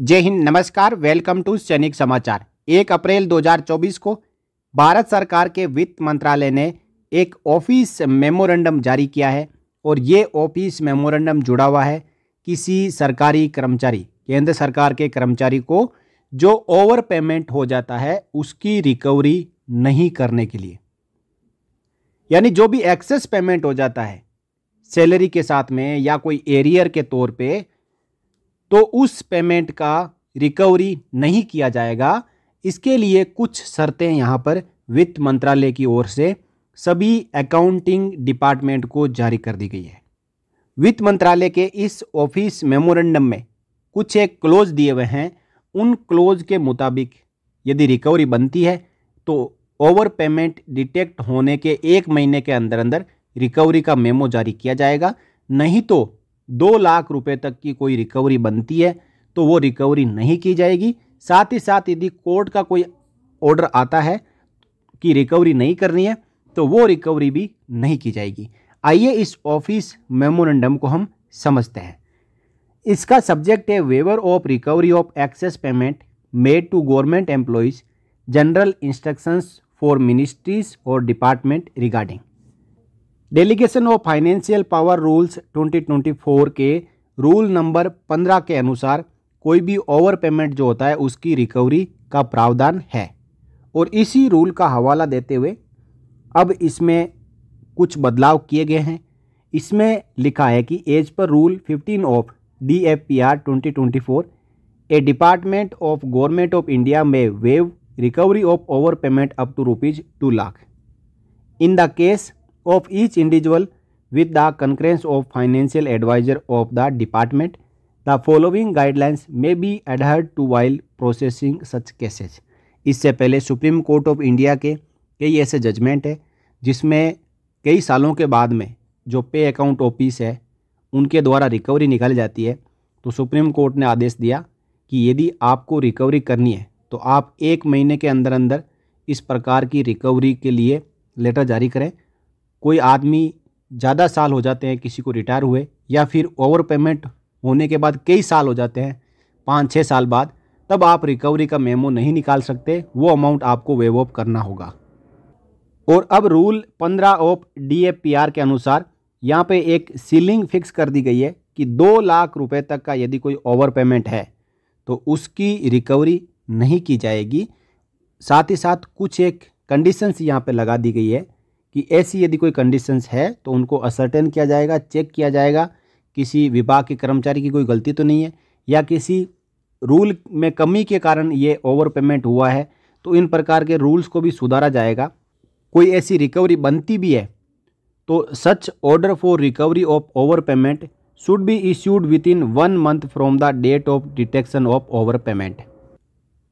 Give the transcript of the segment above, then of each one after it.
जय हिंद नमस्कार welcome to सैनिक समाचार एक अप्रैल 2024 को भारत सरकार के वित्त मंत्रालय ने एक ऑफिस मेमोरेंडम जारी किया है और ये ऑफिस मेमोरेंडम जुड़ा हुआ है किसी सरकारी कर्मचारी केंद्र सरकार के कर्मचारी को जो ओवर पेमेंट हो जाता है उसकी रिकवरी नहीं करने के लिए यानी जो भी एक्सेस पेमेंट हो जाता है सैलरी के साथ में या कोई एरियर के तौर पर तो उस पेमेंट का रिकवरी नहीं किया जाएगा इसके लिए कुछ शर्तें यहाँ पर वित्त मंत्रालय की ओर से सभी अकाउंटिंग डिपार्टमेंट को जारी कर दी गई है वित्त मंत्रालय के इस ऑफिस मेमोरेंडम में कुछ एक क्लोज दिए हुए हैं उन क्लोज के मुताबिक यदि रिकवरी बनती है तो ओवर पेमेंट डिटेक्ट होने के एक महीने के अंदर अंदर रिकवरी का मेमो जारी किया जाएगा नहीं तो दो लाख रुपए तक की कोई रिकवरी बनती है तो वो रिकवरी नहीं की जाएगी साथ ही साथ यदि कोर्ट का कोई ऑर्डर आता है कि रिकवरी नहीं करनी है तो वो रिकवरी भी नहीं की जाएगी आइए इस ऑफिस मेमोरेंडम को हम समझते हैं इसका सब्जेक्ट है waiver of recovery of excess payment made to government employees general instructions for ministries और department regarding delegation of financial power rules 2024 के रूल नंबर 15 के अनुसार कोई भी ओवर पेमेंट जो होता है उसकी रिकवरी का प्रावधान है और इसी रूल का हवाला देते हुए अब इसमें कुछ बदलाव किए गए हैं इसमें लिखा है कि एज पर rule 15 of D F P R twenty twenty four a department of government of India में waive recovery of over payment up to rupees two lakh in the case of each individual with the concurrence of financial adviser of the department the following guidelines may be adhered to while processing such cases इससे पहले supreme court of India के कई ऐसे judgement है जिसमें कई सालों के बाद में जो पे अकाउंट ऑफिस है उनके द्वारा रिकवरी निकाली जाती है तो सुप्रीम कोर्ट ने आदेश दिया कि यदि आपको रिकवरी करनी है तो आप एक महीने के अंदर अंदर इस प्रकार की रिकवरी के लिए लेटर जारी करें कोई आदमी ज़्यादा साल हो जाते हैं किसी को रिटायर हुए या फिर ओवर पेमेंट होने के बाद कई साल हो जाते हैं पाँच छः साल बाद तब आप रिकवरी का मेमो नहीं निकाल सकते वो अमाउंट आपको वेव ऑफ करना होगा और अब रूल पंद्रह ऑफ डी के अनुसार यहाँ पे एक सीलिंग फिक्स कर दी गई है कि दो लाख रुपए तक का यदि कोई ओवर पेमेंट है तो उसकी रिकवरी नहीं की जाएगी साथ ही साथ कुछ एक कंडीशंस यहाँ पे लगा दी गई है कि ऐसी यदि कोई कंडीशंस है तो उनको असर्टेन किया जाएगा चेक किया जाएगा किसी विभाग के कर्मचारी की कोई गलती तो नहीं है या किसी रूल में कमी के कारण ये ओवर पेमेंट हुआ है तो इन प्रकार के रूल्स को भी सुधारा जाएगा कोई ऐसी रिकवरी बनती भी है तो such order for recovery of over payment should be issued within one month from the date of detection of over payment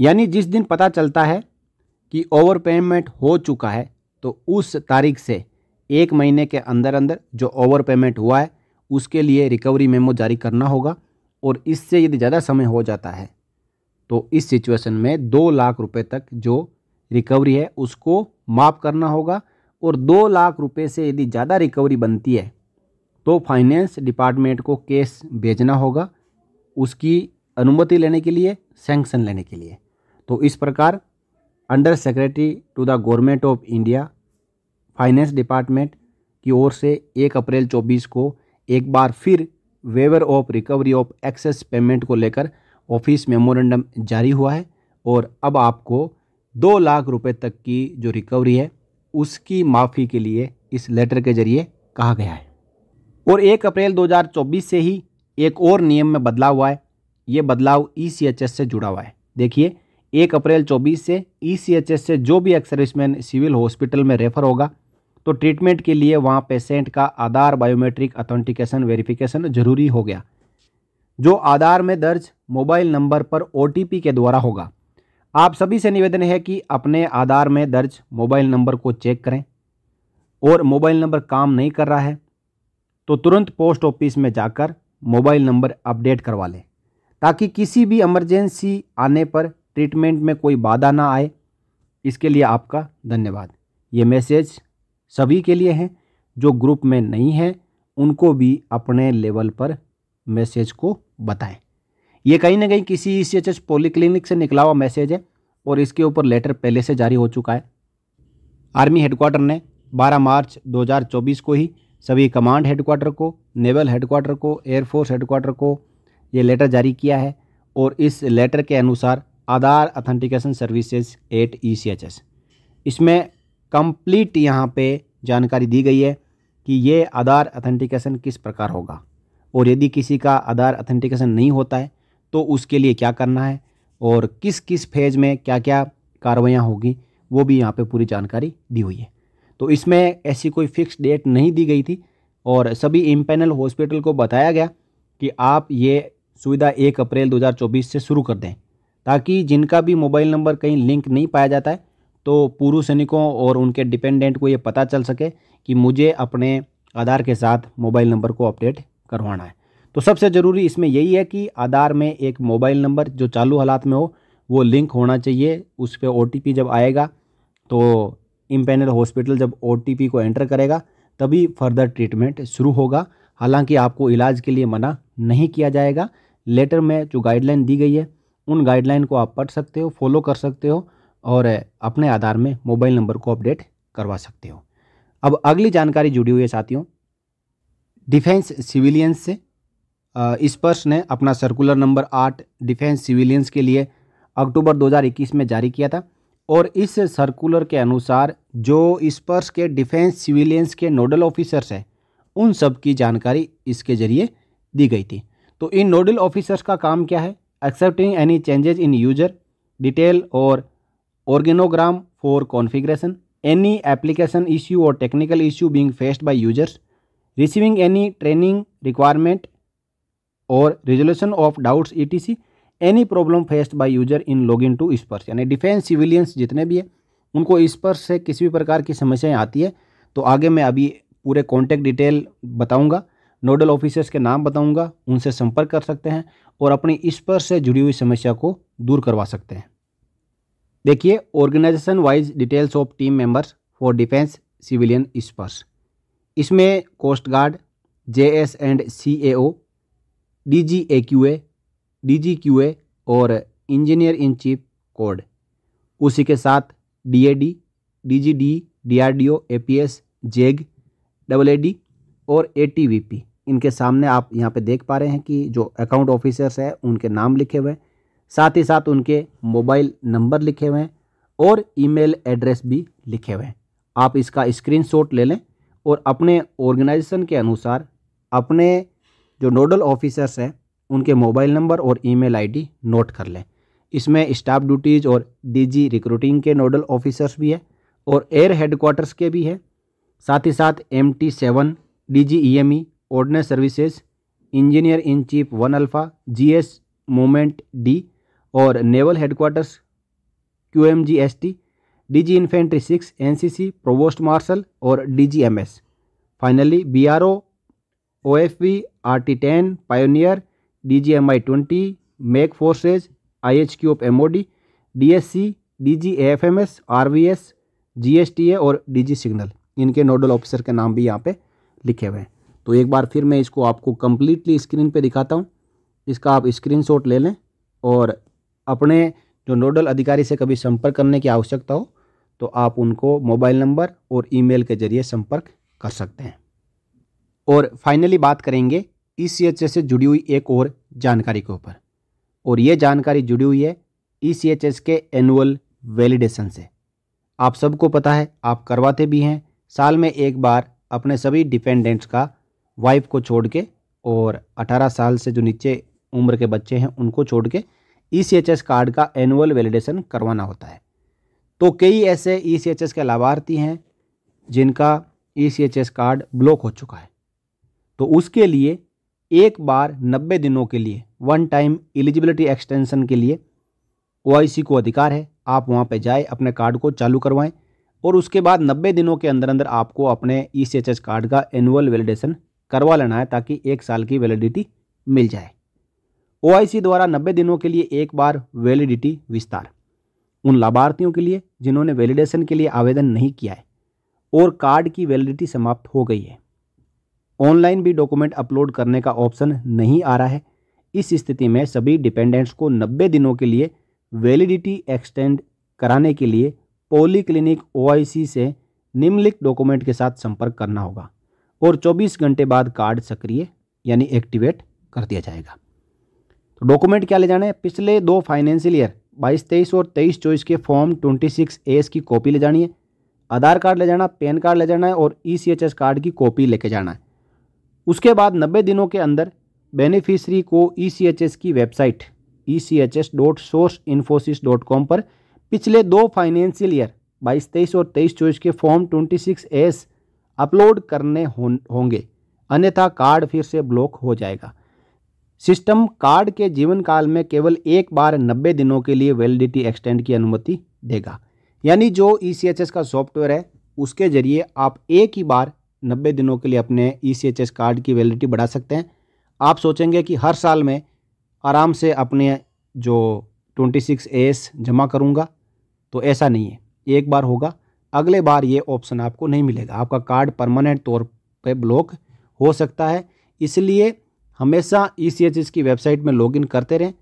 यानी जिस दिन पता चलता है कि ओवर पेमेंट हो चुका है तो उस तारीख से एक महीने के अंदर अंदर जो ओवर पेमेंट हुआ है उसके लिए रिकवरी मेमो जारी करना होगा और इससे यदि ज़्यादा समय हो जाता है तो इस सिचुएशन में दो लाख रुपए तक जो रिकवरी है उसको माफ़ करना होगा और दो लाख रुपए से यदि ज़्यादा रिकवरी बनती है तो फाइनेंस डिपार्टमेंट को केस भेजना होगा उसकी अनुमति लेने के लिए सेंक्शन लेने के लिए तो इस प्रकार under secretary to the government of India finance department की ओर से एक अप्रैल चौबीस को एक बार फिर waiver of recovery of excess payment को लेकर ऑफिस मेमोरेंडम जारी हुआ है और अब आपको दो लाख रुपए तक की जो रिकवरी है उसकी माफ़ी के लिए इस लेटर के जरिए कहा गया है और एक अप्रैल 2024 से ही एक और नियम में बदलाव हुआ है ये बदलाव ई e से जुड़ा हुआ है देखिए एक अप्रैल 24 से ईसीएचएस e से जो भी एक्स सर्विसमैन सिविल हॉस्पिटल में रेफर होगा तो ट्रीटमेंट के लिए वहाँ पेशेंट का आधार बायोमेट्रिक अथेंटिकेशन वेरिफिकेशन जरूरी हो गया जो आधार में दर्ज मोबाइल नंबर पर ओ के द्वारा होगा आप सभी से निवेदन है कि अपने आधार में दर्ज मोबाइल नंबर को चेक करें और मोबाइल नंबर काम नहीं कर रहा है तो तुरंत पोस्ट ऑफिस में जाकर मोबाइल नंबर अपडेट करवा लें ताकि किसी भी इमरजेंसी आने पर ट्रीटमेंट में कोई बाधा ना आए इसके लिए आपका धन्यवाद ये मैसेज सभी के लिए हैं जो ग्रुप में नहीं हैं उनको भी अपने लेवल पर मैसेज को बताएं ये कहीं ना कहीं किसी ई सी एच पॉलीक्लिनिक से निकला हुआ मैसेज है और इसके ऊपर लेटर पहले से जारी हो चुका है आर्मी हेडक्वार्टर ने 12 मार्च 2024 को ही सभी कमांड हेडक्वार्टर को नेवल हेडक्वार्टर को एयरफोर्स हेडक्वार्टर को ये लेटर जारी किया है और इस लेटर के अनुसार Aadhaar authentication services at E इसमें कंप्लीट यहाँ पे जानकारी दी गई है कि ये आधार अथेंटिकेशन किस प्रकार होगा और यदि किसी का आधार अथेंटिकेशन नहीं होता है तो उसके लिए क्या करना है और किस किस फेज में क्या क्या कार्रवाइयाँ होगी वो भी यहाँ पे पूरी जानकारी दी हुई है तो इसमें ऐसी कोई फिक्स डेट नहीं दी गई थी और सभी इम्पेनल हॉस्पिटल को बताया गया कि आप ये सुविधा एक अप्रैल 2024 से शुरू कर दें ताकि जिनका भी मोबाइल नंबर कहीं लिंक नहीं पाया जाता है तो पूर्व सैनिकों और उनके डिपेंडेंट को ये पता चल सके कि मुझे अपने आधार के साथ मोबाइल नंबर को अपडेट करवाना है तो सबसे ज़रूरी इसमें यही है कि आधार में एक मोबाइल नंबर जो चालू हालात में हो वो लिंक होना चाहिए उस पर ओ जब आएगा तो इम्पेनल हॉस्पिटल जब ओ को एंटर करेगा तभी फर्दर ट्रीटमेंट शुरू होगा हालांकि आपको इलाज के लिए मना नहीं किया जाएगा लेटर में जो गाइडलाइन दी गई है उन गाइडलाइन को आप पढ़ सकते हो फॉलो कर सकते हो और अपने आधार में मोबाइल नंबर को अपडेट करवा सकते हो अब अगली जानकारी जुड़ी हुई है साथियों डिफेंस सिविलियंस से स्पर्श ने अपना सर्कुलर नंबर आठ डिफेंस सिविलियंस के लिए अक्टूबर 2021 में जारी किया था और इस सर्कुलर के अनुसार जो स्पर्श के डिफेंस सिविलियंस के नोडल ऑफिसर्स हैं उन सब की जानकारी इसके जरिए दी गई थी तो इन नोडल ऑफिसर्स का काम क्या है accepting any changes in user detail or organogram for configuration any application issue or technical issue being faced by users receiving any training requirement or resolution of doubts etc any problem faced by user in login to Sparsh यानी defence civilians जितने भी है उनको स्पर्श से किसी भी प्रकार की समस्याएं आती है तो आगे मैं अभी पूरे कॉन्टैक्ट डिटेल बताऊंगा नोडल ऑफिसर्स के नाम बताऊंगा उनसे संपर्क कर सकते हैं और अपनी स्पर्श से जुड़ी हुई समस्या को दूर करवा सकते हैं देखिए organisation wise details of team members for defence civilian Sparsh इसमें coast guard J S and C A O D G A Q A D G Q A और इंजीनियर इन चीफ कोड उसी के साथ D A D D G D D R D O A P S JAG double A D और A T V P इनके सामने आप यहाँ पे देख पा रहे हैं कि जो अकाउंट ऑफिसर्स हैं उनके नाम लिखे हुए हैं साथ ही साथ उनके मोबाइल नंबर लिखे हुए हैं और ईमेल एड्रेस भी लिखे हुए हैं आप इसका स्क्रीनशॉट ले लें और अपने ऑर्गेनाइजेशन के अनुसार अपने जो नोडल ऑफिसर्स हैं उनके मोबाइल नंबर और ईमेल आईडी नोट कर लें इसमें स्टाफ ड्यूटीज़ और डीजी रिक्रूटिंग के नोडल ऑफिसर्स भी है और एयर हेडक्वार्टर्स के भी हैं साथ ही साथ M T seven D G E M E ordnance services engineer in chief one alpha G S moment D और naval headquarters Q M G S T D G infantry six N C C provost marshal और D G M S finally B R O O F R T ten pioneer D G M I twenty mech forces I H Q of M O D D S C D G F M S R V S G S T A और D G signal इनके nodal officer के नाम भी यहाँ पे लिखे हुए हैं तो एक बार फिर मैं इसको आपको कम्प्लीटली स्क्रीन पर दिखाता हूँ इसका आप स्क्रीन ले लें और अपने जो नोडल अधिकारी से कभी संपर्क करने की आवश्यकता हो तो आप उनको मोबाइल नंबर और ईमेल के जरिए संपर्क कर सकते हैं और फाइनली बात करेंगे ई सी एच एस से जुड़ी हुई एक और जानकारी के ऊपर और ये जानकारी जुड़ी हुई है ई सी एच एस के एनुअल वैलिडेशन से आप सबको पता है आप करवाते भी हैं साल में एक बार अपने सभी डिपेंडेंट्स का वाइफ को छोड़ के और 18 साल से जो नीचे उम्र के बच्चे हैं उनको छोड़ के ई e कार्ड का एनुअल वैलिडेशन करवाना होता है तो कई ऐसे ई e के लाभार्थी हैं जिनका ई e कार्ड ब्लॉक हो चुका है तो उसके लिए एक बार 90 दिनों के लिए वन टाइम एलिजिबिलिटी एक्सटेंशन के लिए ओ को अधिकार है आप वहाँ पर जाए अपने कार्ड को चालू करवाएँ और उसके बाद 90 दिनों के अंदर अंदर आपको अपने ई कार्ड का एनुअल वैलिडेशन करवा लेना है ताकि एक साल की वैलिडिटी मिल जाए ओआईसी द्वारा 90 दिनों के लिए एक बार वैलिडिटी विस्तार उन लाभार्थियों के लिए जिन्होंने वैलिडेशन के लिए आवेदन नहीं किया है और कार्ड की वैलिडिटी समाप्त हो गई है ऑनलाइन भी डॉक्यूमेंट अपलोड करने का ऑप्शन नहीं आ रहा है इस स्थिति में सभी डिपेंडेंट्स को 90 दिनों के लिए वैलिडिटी एक्सटेंड कराने के लिए पोली क्लिनिक ओआईसी से निम्नलिखित डॉक्यूमेंट के साथ संपर्क करना होगा और 24 घंटे बाद कार्ड सक्रिय यानी एक्टिवेट कर दिया जाएगा तो डॉक्यूमेंट क्या ले जाना है पिछले दो फाइनेंशियल ईयर बाईस तेईस और तेईस चौबीस के फॉर्म ट्वेंटी सिक्स एस की कॉपी ले जानी है आधार कार्ड ले जाना पैन कार्ड ले जाना है और E C H S card की कॉपी लेके जाना है उसके बाद नब्बे दिनों के अंदर बेनिफिशरी को ई सी एच एस की website E C H S dot source Infosys dot com पर पिछले दो फाइनेंशियल ईयर बाईस तेईस और तेईस चौबीस के form twenty six S upload करने होंगे अन्यथा कार्ड फिर से ब्लॉक हो जाएगा सिस्टम कार्ड के जीवन काल में केवल एक बार 90 दिनों के लिए वैलिडिटी एक्सटेंड की अनुमति देगा यानी जो ई e का सॉफ्टवेयर है उसके ज़रिए आप एक ही बार 90 दिनों के लिए अपने ई e कार्ड की वैलिडिटी बढ़ा सकते हैं आप सोचेंगे कि हर साल में आराम से अपने जो 26 एस जमा करूँगा तो ऐसा नहीं है एक बार होगा अगले बार ये ऑप्शन आपको नहीं मिलेगा आपका कार्ड परमानेंट तौर पर ब्लॉक हो सकता है इसलिए हमेशा ई e की वेबसाइट में लॉगिन करते रहें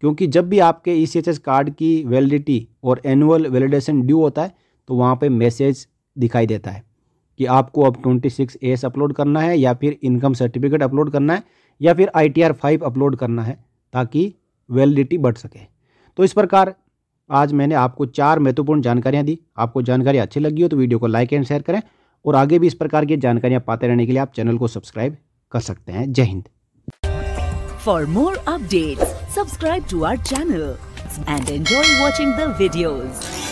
क्योंकि जब भी आपके ई e कार्ड की वैलिडिटी और एनुअल वैलिडेशन ड्यू होता है तो वहाँ पे मैसेज दिखाई देता है कि आपको अब ट्वेंटी सिक्स एस अपलोड करना है या फिर इनकम सर्टिफिकेट अपलोड करना है या फिर I T R five upload करना है ताकि वैलिडिटी बढ़ सके तो इस प्रकार आज मैंने आपको चार महत्वपूर्ण जानकारियाँ दी आपको जानकारी अच्छी लगी हो तो वीडियो को लाइक एंड शेयर करें और आगे भी इस प्रकार की जानकारियाँ पाते रहने के लिए आप चैनल को सब्सक्राइब कर सकते हैं जय हिंद for more update subscribe to our channel and enjoy watching the